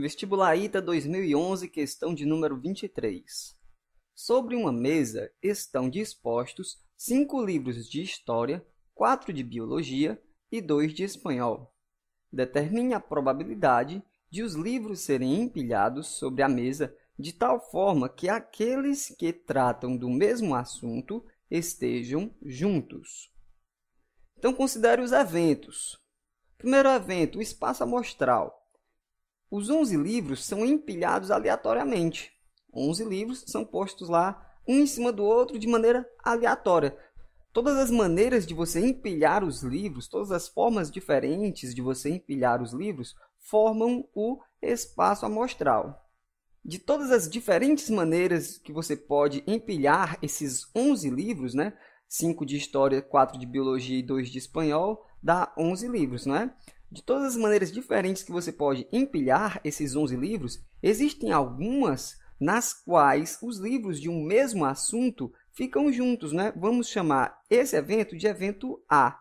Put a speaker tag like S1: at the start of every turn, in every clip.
S1: Vestibular ITA 2011, questão de número 23. Sobre uma mesa estão dispostos cinco livros de História, quatro de Biologia e dois de Espanhol. Determine a probabilidade de os livros serem empilhados sobre a mesa de tal forma que aqueles que tratam do mesmo assunto estejam juntos. Então, considere os eventos. Primeiro evento, o espaço amostral os 11 livros são empilhados aleatoriamente. 11 livros são postos lá, um em cima do outro, de maneira aleatória. Todas as maneiras de você empilhar os livros, todas as formas diferentes de você empilhar os livros, formam o espaço amostral. De todas as diferentes maneiras que você pode empilhar esses 11 livros, né? 5 de história, 4 de biologia e 2 de espanhol, dá 11 livros, não é? De todas as maneiras diferentes que você pode empilhar esses 11 livros, existem algumas nas quais os livros de um mesmo assunto ficam juntos. Né? Vamos chamar esse evento de evento A.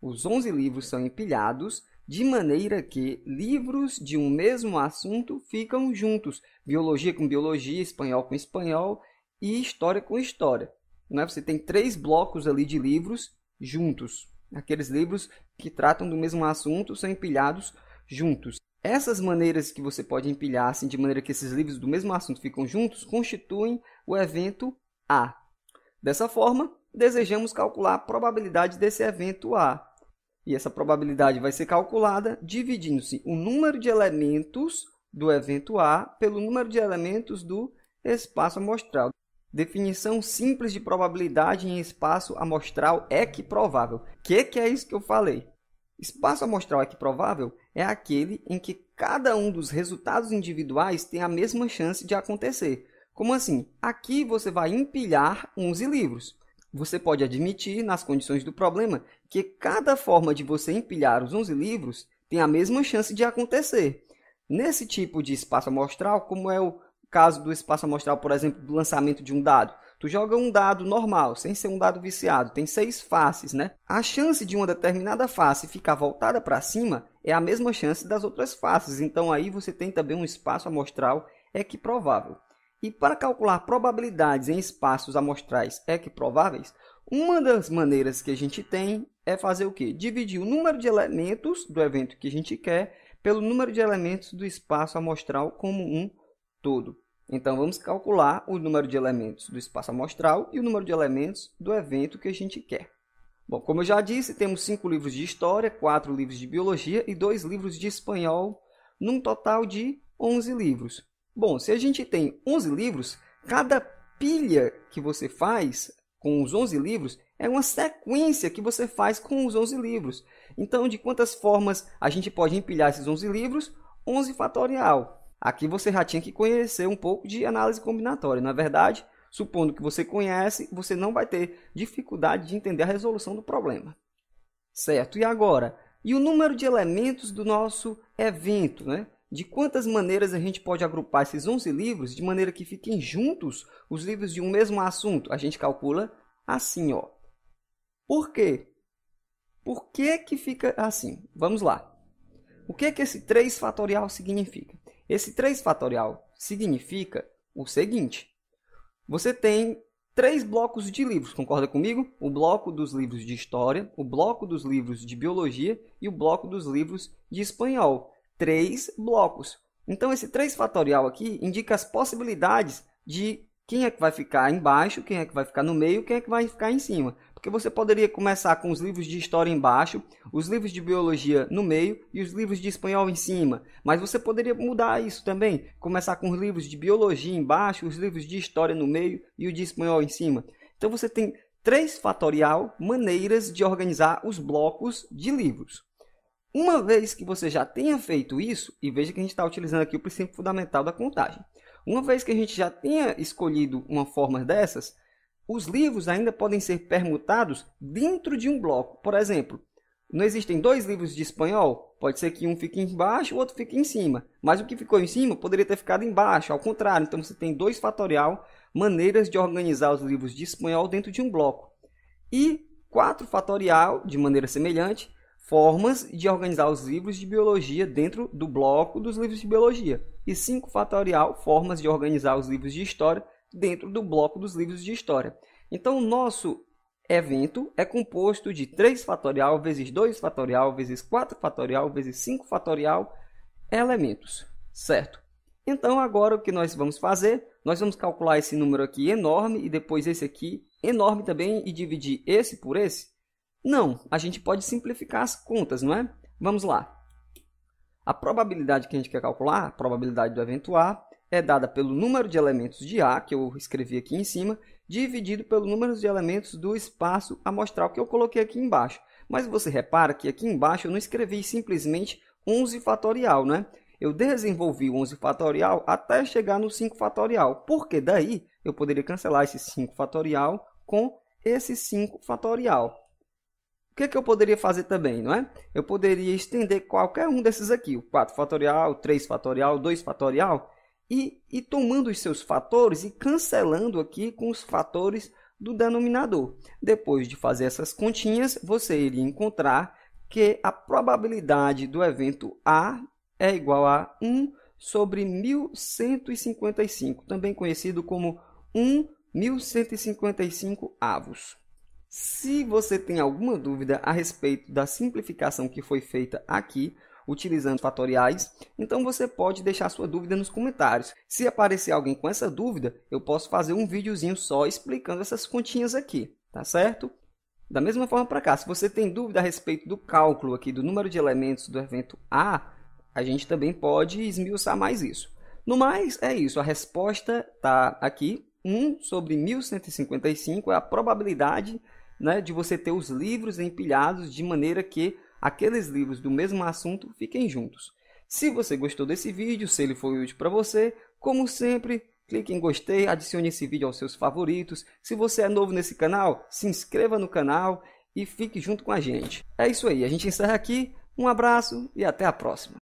S1: Os 11 livros são empilhados de maneira que livros de um mesmo assunto ficam juntos. Biologia com biologia, espanhol com espanhol e história com história. Né? Você tem três blocos ali de livros juntos. Aqueles livros que tratam do mesmo assunto são empilhados juntos. Essas maneiras que você pode empilhar, assim, de maneira que esses livros do mesmo assunto ficam juntos, constituem o evento A. Dessa forma, desejamos calcular a probabilidade desse evento A. E essa probabilidade vai ser calculada dividindo-se o número de elementos do evento A pelo número de elementos do espaço amostral. Definição simples de probabilidade em espaço amostral equiprovável. Que que é isso que eu falei? Espaço amostral equiprovável é aquele em que cada um dos resultados individuais tem a mesma chance de acontecer. Como assim? Aqui você vai empilhar 11 livros. Você pode admitir, nas condições do problema, que cada forma de você empilhar os 11 livros tem a mesma chance de acontecer. Nesse tipo de espaço amostral, como é o caso do espaço amostral, por exemplo, do lançamento de um dado. Tu joga um dado normal, sem ser um dado viciado, tem seis faces, né? A chance de uma determinada face ficar voltada para cima é a mesma chance das outras faces, então aí você tem também um espaço amostral equiprovável. E para calcular probabilidades em espaços amostrais equiprováveis, uma das maneiras que a gente tem é fazer o quê? Dividir o número de elementos do evento que a gente quer pelo número de elementos do espaço amostral como um todo. Então, vamos calcular o número de elementos do espaço amostral e o número de elementos do evento que a gente quer. Bom, como eu já disse, temos cinco livros de história, quatro livros de biologia e dois livros de espanhol, num total de 11 livros. Bom, se a gente tem 11 livros, cada pilha que você faz com os 11 livros é uma sequência que você faz com os 11 livros. Então, de quantas formas a gente pode empilhar esses 11 livros? 11 fatorial. Aqui você já tinha que conhecer um pouco de análise combinatória, na é verdade? Supondo que você conhece, você não vai ter dificuldade de entender a resolução do problema. Certo? E agora? E o número de elementos do nosso evento, né? De quantas maneiras a gente pode agrupar esses 11 livros de maneira que fiquem juntos os livros de um mesmo assunto? A gente calcula assim, ó. Por quê? Por que que fica assim? Vamos lá. O que que esse 3 fatorial significa? Esse 3 fatorial significa o seguinte. Você tem três blocos de livros, concorda comigo? O bloco dos livros de história, o bloco dos livros de biologia e o bloco dos livros de espanhol. Três blocos. Então, esse 3 fatorial aqui indica as possibilidades de quem é que vai ficar embaixo, quem é que vai ficar no meio, quem é que vai ficar em cima. Porque você poderia começar com os livros de história embaixo, os livros de biologia no meio e os livros de espanhol em cima. Mas você poderia mudar isso também, começar com os livros de biologia embaixo, os livros de história no meio e o de espanhol em cima. Então você tem três fatorial maneiras de organizar os blocos de livros. Uma vez que você já tenha feito isso, e veja que a gente está utilizando aqui o princípio fundamental da contagem. Uma vez que a gente já tenha escolhido uma forma dessas, os livros ainda podem ser permutados dentro de um bloco. Por exemplo, não existem dois livros de espanhol? Pode ser que um fique embaixo, o outro fique em cima. Mas o que ficou em cima poderia ter ficado embaixo, ao contrário. Então você tem dois fatorial, maneiras de organizar os livros de espanhol dentro de um bloco. E quatro fatorial, de maneira semelhante, formas de organizar os livros de biologia dentro do bloco dos livros de biologia. E cinco fatorial, formas de organizar os livros de história dentro do bloco dos livros de história. Então, o nosso evento é composto de 3 fatorial vezes 2 fatorial vezes 4 fatorial vezes 5 fatorial elementos, certo? Então, agora o que nós vamos fazer? Nós vamos calcular esse número aqui enorme e depois esse aqui enorme também e dividir esse por esse? Não, a gente pode simplificar as contas, não é? Vamos lá. A probabilidade que a gente quer calcular, a probabilidade do evento A, é dada pelo número de elementos de A, que eu escrevi aqui em cima, dividido pelo número de elementos do espaço amostral que eu coloquei aqui embaixo. Mas você repara que aqui embaixo eu não escrevi simplesmente 11 fatorial, né? Eu desenvolvi o 11 fatorial até chegar no 5 fatorial, porque daí eu poderia cancelar esse 5 fatorial com esse 5 fatorial. O que, é que eu poderia fazer também, não é? Eu poderia estender qualquer um desses aqui, o 4 fatorial, 3 fatorial, 2 fatorial, e, e tomando os seus fatores e cancelando aqui com os fatores do denominador. Depois de fazer essas continhas, você iria encontrar que a probabilidade do evento A é igual a 1 sobre 1155, também conhecido como 1155 avos. Se você tem alguma dúvida a respeito da simplificação que foi feita aqui, utilizando fatoriais. Então você pode deixar sua dúvida nos comentários. Se aparecer alguém com essa dúvida, eu posso fazer um videozinho só explicando essas continhas aqui, tá certo? Da mesma forma para cá, se você tem dúvida a respeito do cálculo aqui do número de elementos do evento A, a gente também pode esmiuçar mais isso. No mais, é isso. A resposta está aqui. 1 sobre 1155 é a probabilidade né, de você ter os livros empilhados de maneira que aqueles livros do mesmo assunto fiquem juntos. Se você gostou desse vídeo, se ele foi útil para você, como sempre, clique em gostei, adicione esse vídeo aos seus favoritos. Se você é novo nesse canal, se inscreva no canal e fique junto com a gente. É isso aí, a gente encerra aqui. Um abraço e até a próxima.